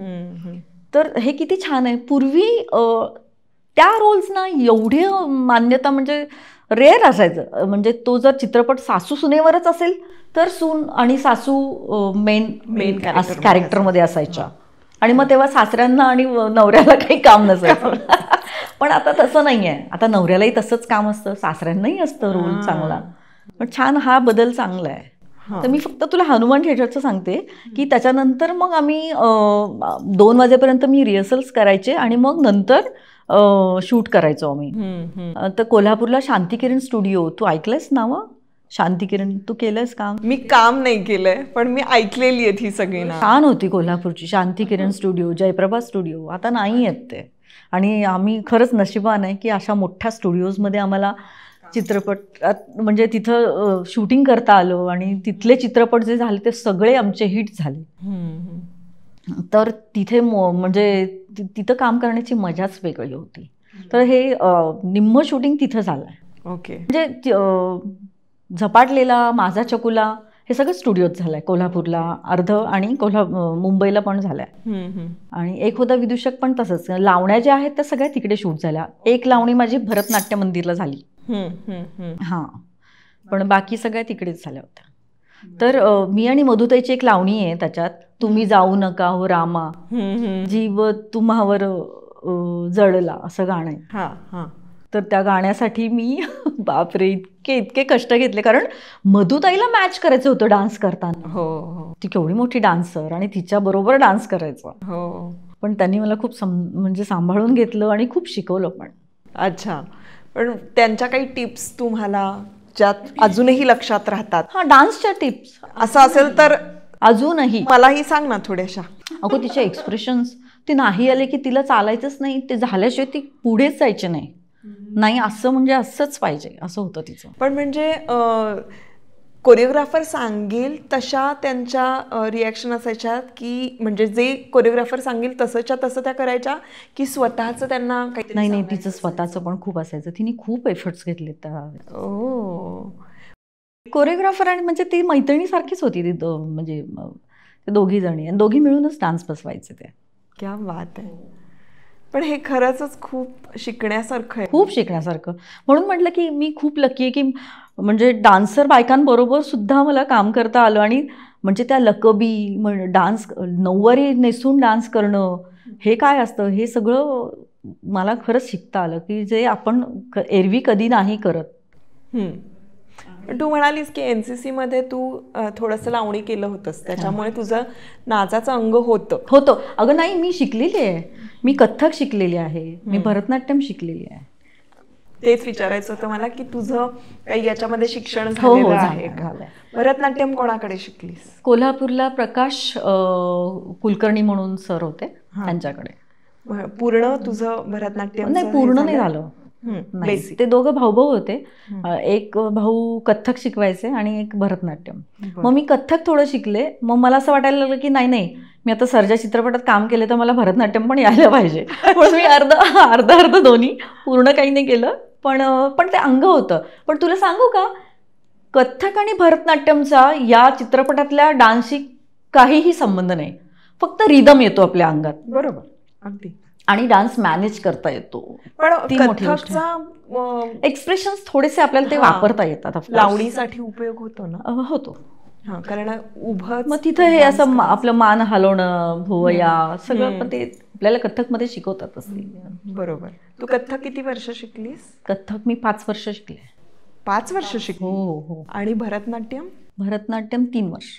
तर हे किती छान आहे पूर्वी त्या रोल्सना एवढी मान्यता म्हणजे रेअर असायचं म्हणजे तो जर चित्रपट सासू सुनेवरच असेल तर सून आणि सासू मेन मेन कॅरेक्टरमध्ये असायच्या आणि मग तेव्हा सासऱ्यांना आणि नवऱ्याला काही काम नसायचं पण आता तसं नाही आहे आता नवऱ्यालाही तसंच काम असतं सासऱ्यांनाही असतं रोल चांगला पण छान हा बदल चांगला आहे तर मी फक्त तुला हनुमान थिएटरचं सांगते की त्याच्यानंतर मग आम्ही दोन वाजेपर्यंत मी रिहर्सल्स करायचे आणि मग नंतर शूट करायचो आम्ही तर कोल्हापूरला शांतिकिरण स्टुडिओ तू ऐकलंयस नाव शांती किरण तू केलंस काम मी काम नाही केलंय पण मी ऐकलेली आहे ही सगळी छान होती कोल्हापूरची शांती किरण स्टुडिओ जयप्रभा स्टुडिओ आता नाही आहेत ते आणि आम्ही खरंच नशिबान आहे की अशा मोठ्या स्टुडिओजमध्ये आम्हाला चित्रपट, म्हणजे तिथं शूटिंग करता आलो आणि तिथले चित्रपट जे झाले ते सगळे आमचे हिट झाले तर तिथे म्हणजे तिथं काम करण्याची मजाच वेगळी होती तर हे निम्म शूटिंग तिथं झालं ओके म्हणजे झपाटलेला माझा चकुला हे सगळं स्टुडिओत झालंय कोल्हापूरला अर्ध आणि कोल्हा मुंबईला पण झालाय आणि एक होता विदूषक पण तसंच लावण्या ज्या आहेत त्या सगळ्या तिकडे शूट झाल्या एक लावणी माझी भरतनाट्य मंदिरला झाली हां पण बाकी सगळ्या तिकडेच झाल्या होत्या तर मी आणि मधुताईची एक लावणी आहे त्याच्यात तुम्ही जाऊ नका हो रामा जीव तुम्हावर जळला असं गाणं आहे तर त्या गाण्यासाठी मी बापरे इतके इतके कष्ट घेतले कारण मधुताईला मॅच करायचं होतं डान्स करताना हो हो ती केवढी मोठी डान्सर आणि तिच्या बरोबर डान्स करायचा हो पण त्यांनी मला खूप म्हणजे सांभाळून घेतलं आणि खूप शिकवलं पण अच्छा पण त्यांच्या काही टिप्स तुम्हाला ज्यात अजूनही लक्षात राहतात हा डान्सच्या टिप्स असं असेल तर अजूनही मलाही सांग ना थोड्याशा अगो तिच्या एक्सप्रेशन्स ती नाही आले की तिला चालायचंच नाही ते झाल्याशिवाय ती पुढेच जायचे नाही नाही असं म्हणजे असंच पाहिजे असं होतं तिचं पण म्हणजे कोरिओग्राफर सांगेल तशा त्यांच्या रिॲक्शन असायच्या की म्हणजे जे कोरिओग्राफर सांगेल तसंच्या तसं त्या करायच्या की स्वतःचं त्यांना काही नाही नाही तिचं स्वतःचं पण खूप असायचं तिने खूप एफर्ट्स घेतले त्या कोरिओग्राफर आणि म्हणजे ती मैत्रिणीसारखीच होती ती म्हणजे दोघी जणी आणि दोघी मिळूनच डान्स बसवायचे ते क्या बात आहे पण हे खरंच खूप शिकण्यासारखं आहे खूप शिकण्यासारखं म्हणून म्हटलं की मी खूप लकी आहे की म्हणजे डान्सर बायकांबरोबर सुद्धा मला काम करता आलं आणि म्हणजे त्या लकबी डान्स नऊवारी नेसून डान्स करणं हे काय असतं हे सगळं मला खरंच शिकता आलं की जे आपण एरवी कधी नाही करत पण तू म्हणालीस की एन सी मध्ये तू थोडस लावणी केलं होतंस त्याच्यामुळे तुझं नाचाचं अंग होतं होतं अगं नाही मी शिकलेली आहे मी कथ्थक शिकलेली आहे मी भरतनाट्यम शिकलेली आहे तेच विचारायचं होतं मला की तुझं काही याच्यामध्ये शिक्षण हो, हो, आहे भरतनाट्यम कोणाकडे शिकलीस कोल्हापूरला प्रकाश कुलकर्णी म्हणून सर होते त्यांच्याकडे पूर्ण तुझं भरतनाट्यम नाही पूर्ण नाही झालं ते दोघं भाऊ भाऊ होते एक भाऊ कथ्थक शिकवायचे आणि एक भरतनाट्यम मग मी कथ्थक थोडं शिकले मग मला असं वाटायला लागलं की नाही नाही मी आता सरजा चित्रपटात काम केले तर मला भरतनाट्यम पण यायला पाहिजे पण मी अर्ध अर्ध अर्ध दोन्ही पूर्ण काही नाही केलं पण पण ते अंग होतं पण तुला सांगू का कथ्थक आणि भरतनाट्यमचा या चित्रपटातल्या डान्सशी काहीही संबंध नाही फक्त रिदम येतो आपल्या अंगात बरोबर अगदी आणि डान्स मॅनेज करता येतो पण एक्सप्रेशन थोडेसे आपल्याला ते वापरता येतात लावणीसाठी उपयोग होतो ना होतो कारण उभं मग तिथं हे असं आपलं मान हलवणं भुवया सगळं ते आपल्याला मध्ये शिकवतात असते बरोबर तू कथ्थक किती वर्ष शिकलीस कथ्थक मी पाच वर्ष शिकले पाच वर्ष शिकले हो, हो हो आणि भरतनाट्यम भरतनाट्यम तीन वर्ष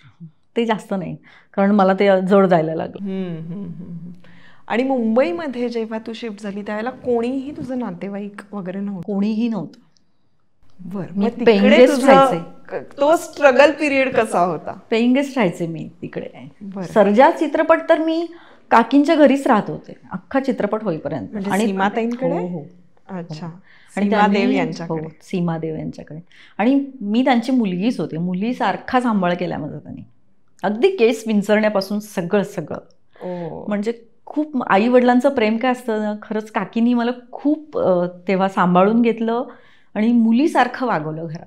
ते जास्त नाही कारण मला ते जड जायला लागलं आणि मुंबईमध्ये जेव्हा तू शिफ्ट झाली त्यावेळेला कोणीही तुझं नातेवाईक वगैरे नव्हतं कोणीही नव्हतं बर तो स्ट्रगल पिरियड कसा होता पेंगेस राहायचे मी तिकडे सर्जा चित्रपट तर मी काकींच्या घरीच राहत होते अख्खा चित्रपट होईपर्यंत म्हणजे आणि सीमाताईंकडे हो, हो. अच्छा हो. देव यांच्याकडे सीमादेव यांच्याकडे आणि मी त्यांची मुलगीच होते मुली सारखा सांभाळ केला माझा त्यांनी अगदी केस विंचरण्यापासून सगळं सगळं म्हणजे खूप आई वडिलांचं प्रेम काय असतं ना खरंच काकीनी मला खूप तेव्हा सांभाळून घेतलं आणि मुलीसारखं वागवलं घरात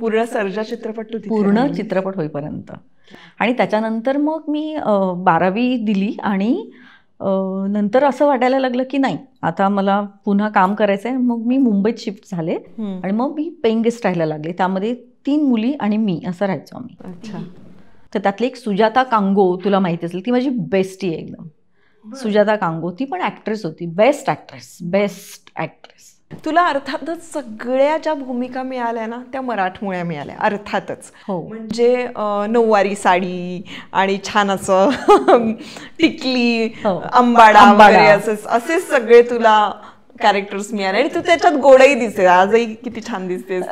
पूर्ण सर्जा चित्रपट पूर्ण चित्रपट होईपर्यंत आणि त्याच्यानंतर मग मी बारावी दिली आणि नंतर असं वाटायला लागलं की नाही आता मला पुन्हा काम करायचंय मग मी मुंबईत शिफ्ट झाले आणि मग मी पेंग गेस्ट राहायला लागले त्यामध्ये तीन मुली आणि मी असं राहायचो आम्ही अच्छा तर त्यातली एक सुजाता कांगो तुला माहिती असेल ती माझी बेस्टी आहे एकदम सुजाता कांगो ती पण ऍक्ट्रेस होती बेस्ट ऍक्ट्रेस बेस्ट ऍक्ट्रेस तुला अर्थातच सगळ्या ज्या भूमिका मिळाल्या ना त्या मराठमोळ्या मिळाल्या अर्थातच हो म्हणजे नऊवारी साडी आणि छान असं टिकली हो. अंबाडा वगैरे सगळे तुला कॅरेक्टर्स मिळाले आणि तू त्याच्यात गोडही दिसते आजही किती छान दिसतेस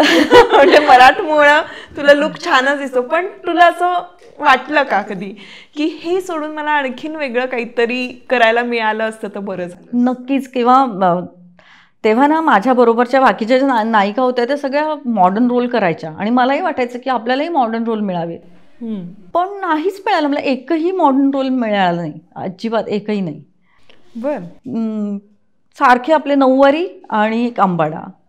म्हणजे मराठमोळा तुला लुक छानच दिसतो पण तुला असं वाटलं का कधी की हे सोडून मला आणखीन वेगळं काहीतरी करायला मिळालं असतं तर बरं नक्कीच किंवा तेव्हा ना माझ्या बरोबरच्या बाकीच्या ज्या नायिका होत्या त्या सगळ्या मॉडर्न रोल करायच्या आणि मलाही वाटायचं की आपल्यालाही मॉडर्न रोल मिळावे पण नाहीच मिळालं मला एकही मॉडर्न रोल मिळाला नाही अजिबात एकही नाही बर सारखे आपले नऊवारी आणि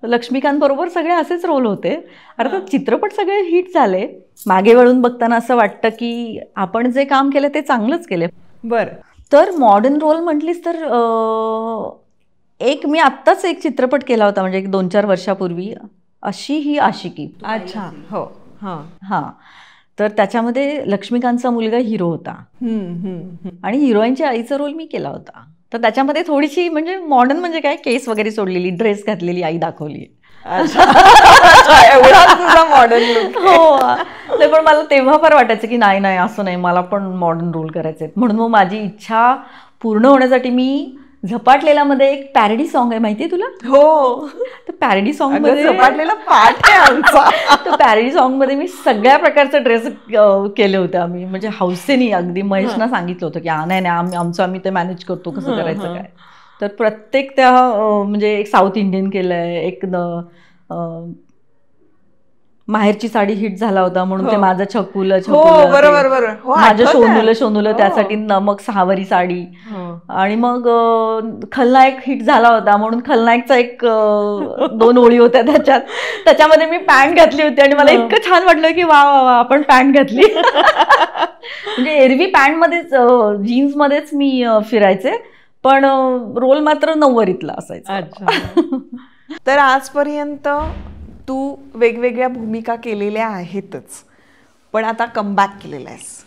लक्ष्मीकांत बरोबर सगळे असेच रोल होते अर्थात चित्रपट सगळे हिट झाले मागे वळून बघताना असं वाटतं की आपण जे काम केलं ते चांगलंच केले बरं तर मॉडर्न रोल म्हटलीस तर एक मी आत्ताच एक चित्रपट केला होता म्हणजे एक दोन चार वर्षापूर्वी अशी ही आशिकी अच्छा हो हां हां तर त्याच्यामध्ये लक्ष्मीकांतचा मुलगा हिरो होता आणि हिरोईनच्या आईचा रोल मी केला होता तर त्याच्यामध्ये थोडीशी म्हणजे मॉडर्न म्हणजे काय केस वगैरे सोडलेली ड्रेस घातलेली आई दाखवली मॉडर्न हो ते पण मला तेव्हा फार वाटायचं की नाही नाही असं नाही मला पण मॉडर्न रोल करायचंय म्हणून मग माझी इच्छा पूर्ण होण्यासाठी मी झपाटलेला मध्ये एक पॅरडी सॉंग आहे माहितीये तुला हो तर पॅरडी सॉंग मध्ये झपाटलेला पाठ आहे आमचा तर पॅरडी सॉन्ग मध्ये मी सगळ्या प्रकारचे ड्रेस केले होते आम्ही म्हणजे हौसेनी अगदी महेशना सांगितलं होतं की नाही नाही आमचं आम्ही ते मॅनेज करतो कसं करायचं काय तर प्रत्येक त्या म्हणजे एक साऊथ इंडियन केलंय एक माहेरची साडी हिट झाला होता म्हणून ते हो. माझं छकुल हो, बरोबर हो, माझं शोनुलं शोनुलं त्यासाठी नमक सहावारी साडी आणि मग खलनायक हिट झाला होता म्हणून खलनायकचा एक दोन ओळी होत्या त्याच्यात त्याच्यामध्ये मी पॅन्ट घातली होती आणि मला इतकं छान वाटलं की वा वा वा आपण पॅन्ट घातली म्हणजे एरवी पॅन्ट मध्येच जीन्स मध्येच मी फिरायचे पण रोल मात्र नऊवारीतला असायचा तर आजपर्यंत तू वेगवेगळ्या भूमिका केलेल्या आहेतच पण आता कमबॅक केलेला आहेस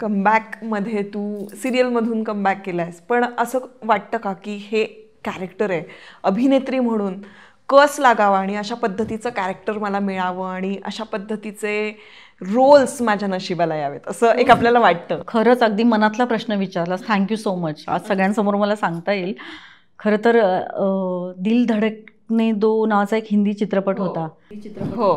कमबॅकमध्ये तू सिरियलमधून कमबॅक केला आहेस पण असं वाटतं का की हे कॅरेक्टर आहे अभिनेत्री म्हणून कस लागावा आणि अशा पद्धतीचं कॅरेक्टर मला मिळावं आणि अशा पद्धतीचे रोल्स माझ्या नशिबाला यावेत असं एक आपल्याला वाटतं खरंच अगदी मनातला प्रश्न विचारलास थँक्यू सो मच आज सगळ्यांसमोर मला सांगता येईल खरं तर दिल धडक ने दो नावाचा एक हिंदी चित्रपट हो. होता हो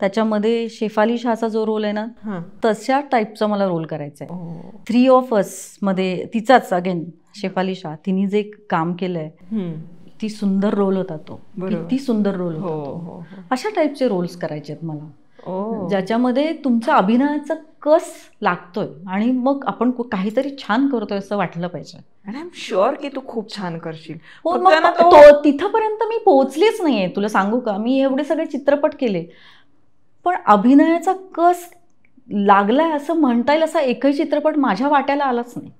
त्याच्यामध्ये शेफाली शाहचा जो रोल आहे ना तशा टाईपचा मला रोल करायचा आहे थ्री ऑफ अस मध्ये तिचाच अगेन शेफाली शाह तिने जे काम केलंय ती सुंदर रोल होता तो किती सुंदर रोल हो, हो, हो अशा टाईपचे रोल्स करायचे आहेत मला हो. ज्याच्यामध्ये तुमचा अभिनयाचा कस लागतोय आणि मग आपण काहीतरी छान करतोय असं वाटलं पाहिजे आणि आय एम शुअर की तू खूप छान करशील हो मी पोहोचलीच नाहीये तुला सांगू का मी एवढे सगळे चित्रपट केले पण अभिनयाचा कस लागलाय असं म्हणता येईल असा एकही चित्रपट माझ्या वाट्याला आलाच नाही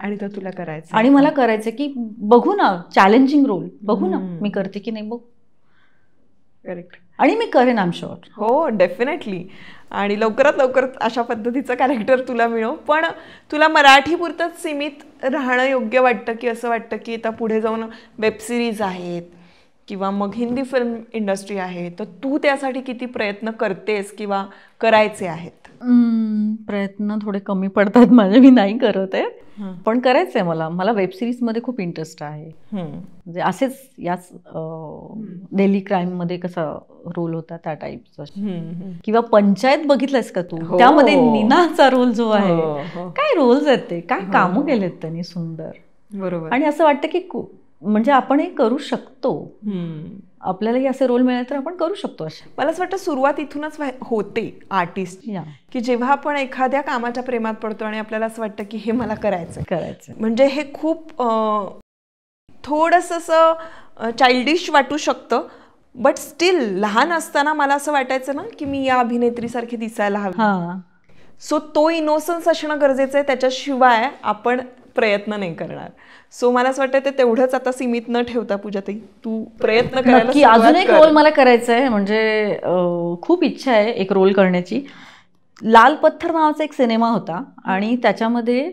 आणि तर तुला करायचं आणि मला करायचं की बघू ना चॅलेंजिंग रोल बघू ना मी करते की नाही बघ करेक्ट आणि मी करेन आम शुअर हो डेफिनेटली आणि लवकरात लवकर अशा पद्धतीचं कॅरेक्टर तुला मिळो पण तुला मराठीपुरतंच सीमित राहणं योग्य वाटतं की असं वाटतं की आता पुढे जाऊन वेब सिरीज आहेत किंवा मग हिंदी फिल्म इंडस्ट्री आहे तर तू त्यासाठी किती प्रयत्न करतेस किंवा करायचे आहेत प्रयत्न थोडे कमी पडतात माझे मी नाही करत आहे पण करायचंय मला मला सिरीज मध्ये खूप इंटरेस्ट आहे म्हणजे असेच याच डेली क्राईम मध्ये कसा रोल होता त्या टाईपचा किंवा पंचायत बघितलंयस का तू हो. त्यामध्ये निनाचा रोल जो हो, आहे हो. काय रोल आहेत ते काय कामं केलेत त्यांनी सुंदर बरोबर आणि असं वाटतं की म्हणजे आपण हे करू शकतो आपल्यालाही असे रोल मिळाले तर आपण करू शकतो असे मला असं वाटतं सुरुवात इथूनच होते आर्टिस्ट की जेव्हा आपण एखाद्या कामाच्या प्रेमात पडतो आणि आपल्याला असं वाटतं की हे मला करायचं करायचं म्हणजे हे खूप थोडस असं चाइल्डिश वाटू शकतं बट स्टील लहान असताना मला असं वाटायचं ना की मी या अभिनेत्री सारखी दिसायला हवी सो तो इनोसन्स असणं गरजेचं आहे त्याच्याशिवाय आपण प्रयत्न नाही करणार सो मला असं वाटतं ते तेवढंच आता सीमित न ठेवता पूजा ताई तू प्रयत्न करायला अजून एक रोल मला करायचा आहे म्हणजे खूप इच्छा आहे एक रोल करण्याची लाल पत्थर नावाचा एक सिनेमा होता आणि त्याच्यामध्ये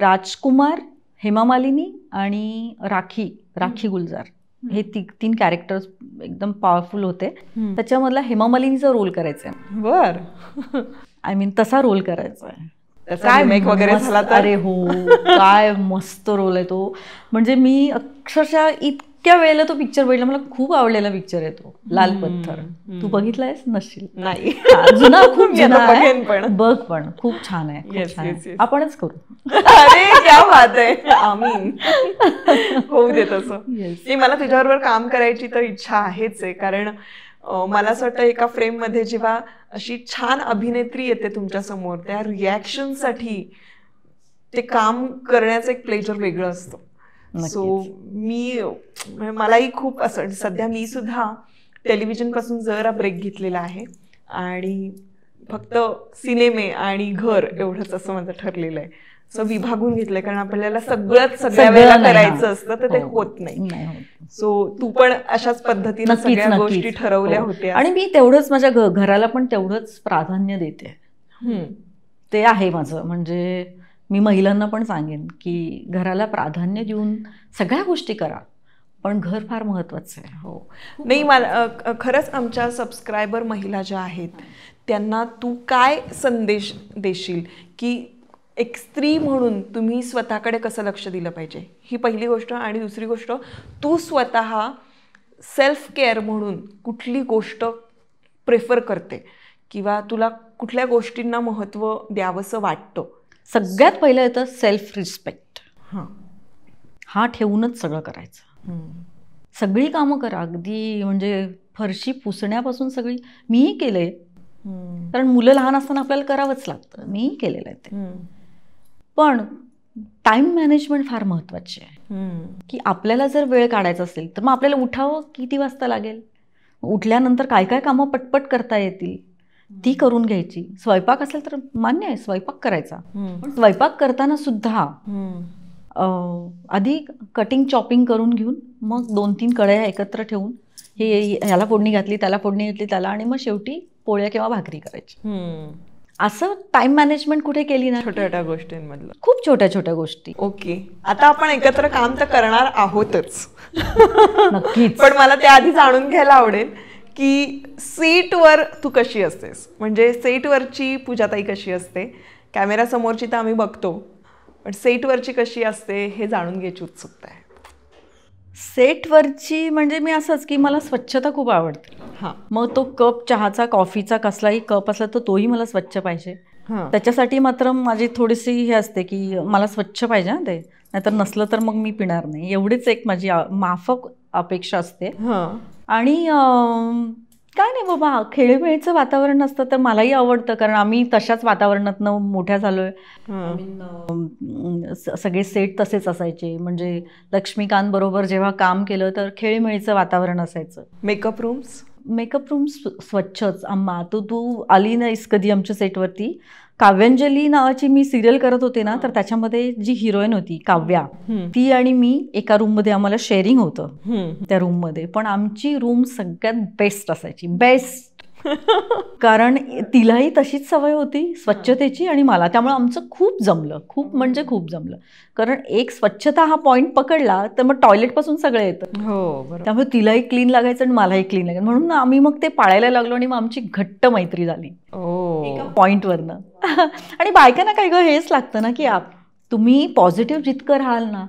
राजकुमार हेमा मालिनी आणि राखी राखी गुलजार हे ती तीन कॅरेक्टर्स एकदम पॉवरफुल होते त्याच्यामधला हेमा मालिनीचा रोल करायचा आहे बर आय मीन तसा रोल करायचा आहे काय मेक वगैरे झाला तर अरे हो काय मस्त रोल आहे तो म्हणजे मी अक्षरशः इतक्या वेळेला तो पिक्चर बघितला मला खूप आवडलेला पिक्चर आहे तो लाल पत्थर तू बघितलायस नशील नाही जुना खूप पण बघ पण खूप छान आहे आपणच करू अरे क्या बात आहे आम्ही होऊ तसं असं मला तुझ्याबरोबर काम करायची तर इच्छा आहेच आहे कारण मला असं वाटतं एका फ्रेममध्ये जेव्हा अशी छान अभिनेत्री येते तुमच्या समोर त्या रिॲक्शनसाठी ते काम करण्याचं एक प्लेजर वेगळं असतं सो मी म्हणजे मलाही खूप असं सध्या मी सुद्धा टेलिव्हिजनपासून जरा ब्रेक घेतलेला आहे आणि फक्त सिनेमे आणि घर एवढंच असं माझं ठरलेलं आहे सो विभागून घेतलंय कारण आपल्याला सगळंच सगळ्या वेळेला करायचं असतं तर ते हो, होत नाही सो तू पण अशाच पद्धतीने सगळ्या गोष्टी ठरवल्या हो. होत्या आणि मी तेवढंच माझ्या घराला पण तेवढंच प्राधान्य देते ते आहे माझं म्हणजे मी महिलांना पण सांगेन की घराला प्राधान्य देऊन सगळ्या गोष्टी करा पण घर फार महत्वाचं आहे हो नाही मला खरंच आमच्या सबस्क्रायबर महिला ज्या आहेत त्यांना तू काय संदेश देशील की एक स्त्री म्हणून तुम्ही स्वतःकडे कसं लक्ष दिलं पाहिजे ही पहिली गोष्ट आणि दुसरी गोष्ट तू स्वतः सेल्फ केअर म्हणून कुठली गोष्ट प्रेफर करते किंवा तुला कुठल्या गोष्टींना महत्त्व द्यावंसं वाटतं सगळ्यात पहिलं येतं सेल्फ रिस्पेक्ट हां हा ठेवूनच सगळं करायचं सगळी कामं करा अगदी म्हणजे फरशी पुसण्यापासून सगळी मीही केलंय कारण मुलं लहान असताना आपल्याला करावंच लागतं मीही केलेलं आहे ते पण टाइम मॅनेजमेंट फार महत्वाची आहे की आपल्याला जर वेळ काढायचा असेल तर मग आपल्याला उठावं किती वाजता लागेल उठल्यानंतर काय काय कामं पटपट करता येतील ती करून घ्यायची स्वयंपाक असेल तर मान्य आहे स्वयंपाक करायचा पण स्वयंपाक करताना सुद्धा आधी कटिंग चॉपिंग करून घेऊन मग दोन तीन कड्या एकत्र ठेवून हे याला फोडणी घातली त्याला फोडणी घातली त्याला आणि मग शेवटी पोळ्या किंवा भाकरी करायची असं टाइम मॅनेजमेंट कुठे केली ना छोट्या छोट्या गोष्टींमधलं खूप छोट्या छोट्या गोष्टी ओके आता आपण एकत्र काम तर करणार आहोतच नक्कीच पण मला ते आधी जाणून घ्यायला आवडेल की सीटवर तू कशी असतेस म्हणजे वरची पूजाताई कशी असते कॅमेरा समोरची तर आम्ही बघतो पण वरची कशी असते हे जाणून घ्यायची उत्सुकता आहे सेटवरची म्हणजे मी असंच की मला स्वच्छता खूप आवडते हां मग तो कप चहाचा कॉफीचा कसलाही कप असला तर तो तोही मला स्वच्छ पाहिजे त्याच्यासाठी मात्र माझी थोडीशी हे असते की मला स्वच्छ पाहिजे ना ते नाहीतर नसलं तर मग मी पिणार नाही एवढीच एक माझी माफक अपेक्षा असते आणि काय नाही बाबा खेळीमेळीचं वातावरण असतं तर मलाही आवडतं कारण आम्ही तशाच वातावरणातनं मोठ्या झालोय सगळे सेट तसेच असायचे म्हणजे लक्ष्मीकांत बरोबर जेव्हा काम केलं तर खेळीमेळीचं वातावरण असायचं मेकअप रूम्स मेकअप रूम स्वच्छच आम्हा तू तू आली नाहीस कधी आमच्या सेटवरती काव्यांजली नावाची मी सिरियल करत होते ना तर त्याच्यामध्ये जी हिरोईन होती काव्या ती आणि मी एका रूम रूममध्ये आम्हाला शेअरिंग होतं त्या रूममध्ये पण आमची रूम सगळ्यात बेस्ट असायची बेस्ट कारण तिलाही तशीच सवय होती स्वच्छतेची आणि मला त्यामुळे आमचं खूप जमलं खूप म्हणजे खूप जमलं कारण एक स्वच्छता हा पॉईंट पकडला तर मग टॉयलेट पासून सगळं येतं हो त्यामुळे तिलाही क्लीन लागायचं आणि मलाही क्लीन लागायचं म्हणून आम्ही मग ते पाळायला लागलो आणि मग आमची घट्ट मैत्री झाली पॉईंटवरनं आणि बायकांना काय गं हेच लागतं ना की आप तुम्ही पॉझिटिव्ह जितकं राहाल ना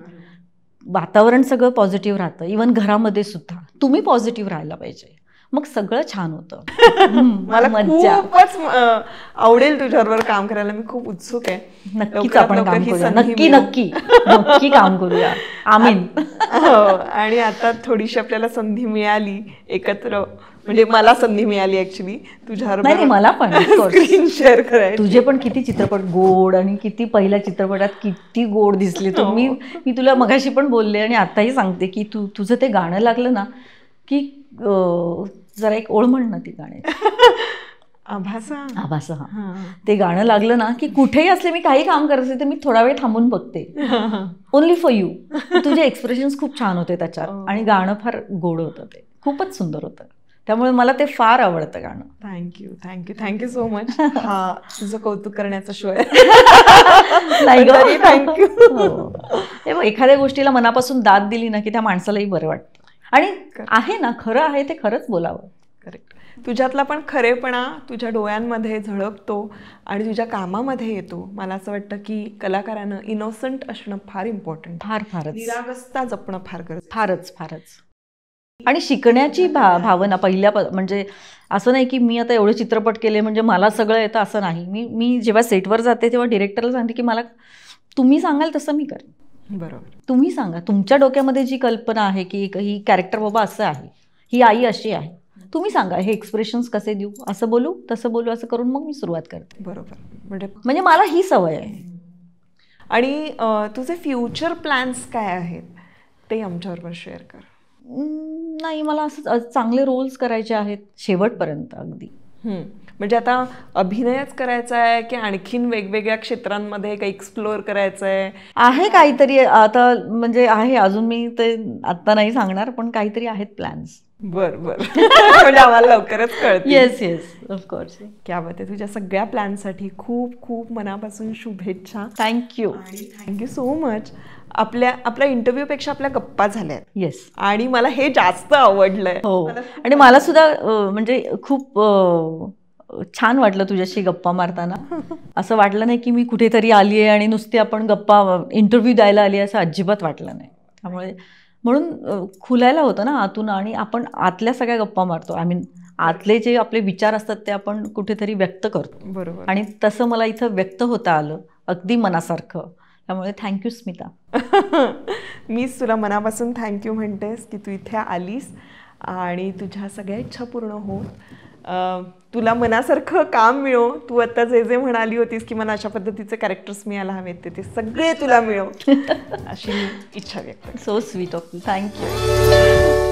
वातावरण सगळं पॉझिटिव्ह राहतं इवन घरामध्ये सुद्धा तुम्ही पॉझिटिव्ह राहायला पाहिजे मग सगळं छान होतं मला खूपच आवडेल तुझ्यावर काम करायला मी खूप उत्सुक आहे नक्कीच आपण नक्की नक्की नक्की काम करूया आमीन हो. आणि आता थोडीशी आपल्याला संधी मिळाली एकत्र म्हणजे मला संधी मिळाली ऍक्च्युली तुझ्या मला पण स्क्रीन शेअर करायला तुझे पण किती चित्रपट गोड आणि किती पहिल्या चित्रपटात किती गोड दिसले तू हो. मी मी तुला मगाशी पण बोलले आणि आताही सांगते की तू तुझं ते गाणं लागलं ना की जरा एक ओळ म्हणणं ती गाणे आभासा आभासा हा ते गाणं लागलं ना की कुठेही असले मी काही काम करत असेल तर मी थोडा वेळ थांबून बघते ओन्ली फॉर यू तुझे एक्सप्रेशन्स खूप छान होते त्याच्यात हो. आणि गाणं फार गोड होतं ते खूपच सुंदर होतं त्यामुळे मला ते फार आवडतं गाणं thank you thank you thank you so much हा तुझं कौतुक करण्याचा शो आहे थँक्यू एखाद्या गोष्टीला मनापासून दाद दिली ना की त्या माणसालाही बरं वाटतं आणि आहे ना खरं आहे ते खरंच बोलावं करेक्ट तुझ्यातला पण खरेपणा तुझ्या डोळ्यांमध्ये झळकतो आणि तुझ्या कामामध्ये येतो मला असं वाटतं की कलाकारानं इनोसंट असणं फार इम्पॉर्टंट फार फारच निरागस्ता जपणं फार गरज फारच फारच आणि शिकण्याची भा भावना पहिल्या म्हणजे असं नाही की मी आता एवढे चित्रपट केले म्हणजे मला सगळं येतं असं नाही मी मी जेव्हा सेटवर जाते तेव्हा डिरेक्टरला सांगते की मला तुम्ही सांगाल तसं मी करेन बरोबर तुम्ही सांगा तुमच्या डोक्यामध्ये जी कल्पना आहे की ही कॅरेक्टर बाबा असं आहे ही आई अशी आहे तुम्ही सांगा हे एक्सप्रेशन्स कसे देऊ असं बोलू तसं बोलू असं करून मग मी सुरुवात करते बरोबर म्हणजे म्हणजे मला ही सवय आहे आणि तुझे फ्युचर प्लॅन्स काय आहेत ते आमच्याबरोबर शेअर कर नाही मला असं चांगले रोल्स करायचे आहेत शेवटपर्यंत अगदी म्हणजे आता अभिनयच करायचा आहे की आणखीन वेगवेगळ्या क्षेत्रांमध्ये काही एक्सप्लोअर करायचं आहे आहे काहीतरी आता म्हणजे आहे अजून मी ते आता नाही सांगणार पण काहीतरी आहेत प्लॅन्स बर बर म्हणजे आम्हाला लवकरच कळत येस येस ऑफकोर्स क्या बात तुझ्या सगळ्या प्लॅनसाठी खूप खूप मनापासून शुभेच्छा थँक्यू थँक्यू सो मच आपल्या आपल्या पेक्षा आपल्या गप्पा झाल्यात येस आणि मला हे जास्त आवडलंय हो आणि मला सुद्धा म्हणजे खूप छान वाटलं तुझ्याशी गप्पा मारताना असं वाटलं नाही की मी कुठेतरी आली आहे आणि नुसते आपण गप्पा इंटरव्ह्यू द्यायला आली असं अजिबात वाटलं नाही त्यामुळे म्हणून खुलायला होतं ना आतून आणि आपण आतल्या सगळ्या गप्पा मारतो आय मीन आतले जे आपले विचार असतात ते आपण कुठेतरी व्यक्त करतो बरोबर आणि तसं मला इथं व्यक्त होता आलं अगदी मनासारखं त्यामुळे थँक्यू स्मिता मीच तुला मनापासून थँक्यू म्हणतेस की तू इथे आलीस आणि तुझ्या सगळ्या इच्छा पूर्ण हो तुला मनासारखं काम मिळो तू आता जे जे म्हणाली होतीस की मला अशा पद्धतीचे कॅरेक्टर्स मिळायला हवेत ते सगळे तुला मिळो अशी इच्छा व्यक्त सो स्वीट ऑफ थँक्यू